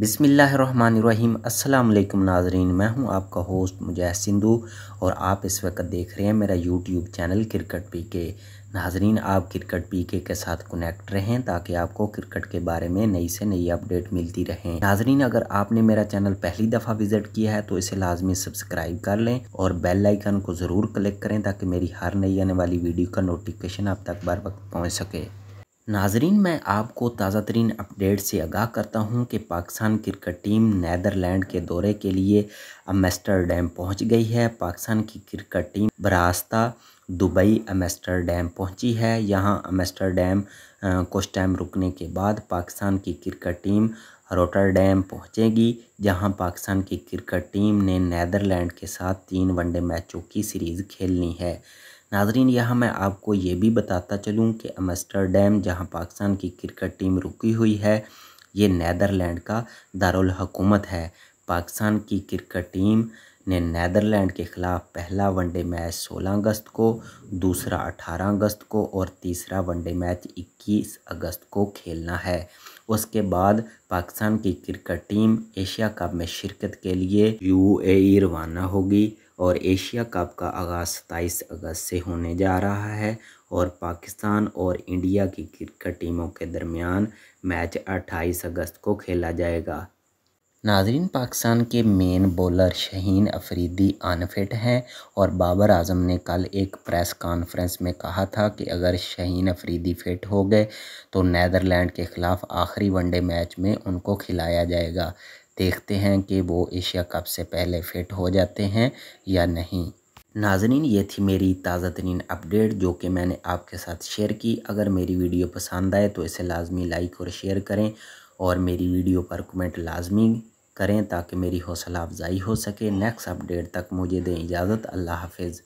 बिसमीम् अल्लाम नाजरीन मैं हूं आपका होस्ट मुजाह सिंधु और आप इस वक्त देख रहे हैं मेरा यूट्यूब चैनल क्रिकेट पी के नाजरीन आप क्रिकेट पी के, के साथ कनेक्ट रहें ताकि आपको क्रिकेट के बारे में नई से नई अपडेट मिलती रहें नाजरीन अगर आपने मेरा चैनल पहली दफ़ा विज़िट किया है तो इसे लाजमी सब्सक्राइब कर लें और बेल आइकन को ज़रूर क्लिक करें ताकि मेरी हर नई आने वाली वीडियो का नोटिफिकेशन आप तक बर वक्त पहुँच सके नाजरीन मैं आपको ताज़ा तरीन अपडेट से आगाह करता हूं कि पाकिस्तान क्रिकेट टीम नैदरलैंड के दौरे के लिए अमेस्टरडैम पहुंच गई है पाकिस्तान की क्रिकेट टीम बरास्ता दुबई अमेस्टरडैम पहुंची है यहां अमेस्टरडैम कुछ टाइम रुकने के बाद पाकिस्तान की क्रिकेट टीम रोटरडैम पहुंचेगी जहां पाकिस्तान की क्रिकेट टीम ने नैदरलैंड के साथ तीन वनडे मैचों की सीरीज़ खेलनी है नाजरीन यहाँ मैं आपको ये भी बताता चलूँ कि एमस्टरडेम जहाँ पाकिस्तान की क्रिकेट टीम रुकी हुई है ये नैदरलैंड का दारुल हकूमत है पाकिस्तान की क्रिकेट टीम ने नैदरलैंड के ख़िलाफ़ पहला वनडे मैच 16 अगस्त को दूसरा 18 अगस्त को और तीसरा वनडे मैच 21 अगस्त को खेलना है उसके बाद पाकिस्तान की क्रिकेट टीम एशिया कप में शिरकत के लिए यूएई रवाना होगी और एशिया कप का आगाज़ सताईस अगस्त से होने जा रहा है और पाकिस्तान और इंडिया की क्रिकेट टीमों के दरमियान मैच 28 अगस्त को खेला जाएगा नाजरीन पाकिस्तान के main bowler Shaheen Afridi unfit हैं और बाबर आजम ने कल एक प्रेस कॉन्फ्रेंस में कहा था कि अगर शहीन अफरीदी फिट हो गए तो नैदरलैंड के ख़िलाफ़ आखिरी वनडे मैच में उनको खिलाया जाएगा देखते हैं कि वो एशिया कप से पहले फिट हो जाते हैं या नहीं नाजरीन ये थी मेरी ताज़ा तरीन अपडेट जो कि मैंने आपके साथ शेयर की अगर मेरी वीडियो पसंद आए तो इसे लाजमी लाइक और शेयर करें और मेरी वीडियो पर कमेंट लाजमी करें ताकि मेरी हौसला अफजाई हो सके नेक्स्ट अपडेट तक मुझे दें इजाज़त अल्लाह हाफिज़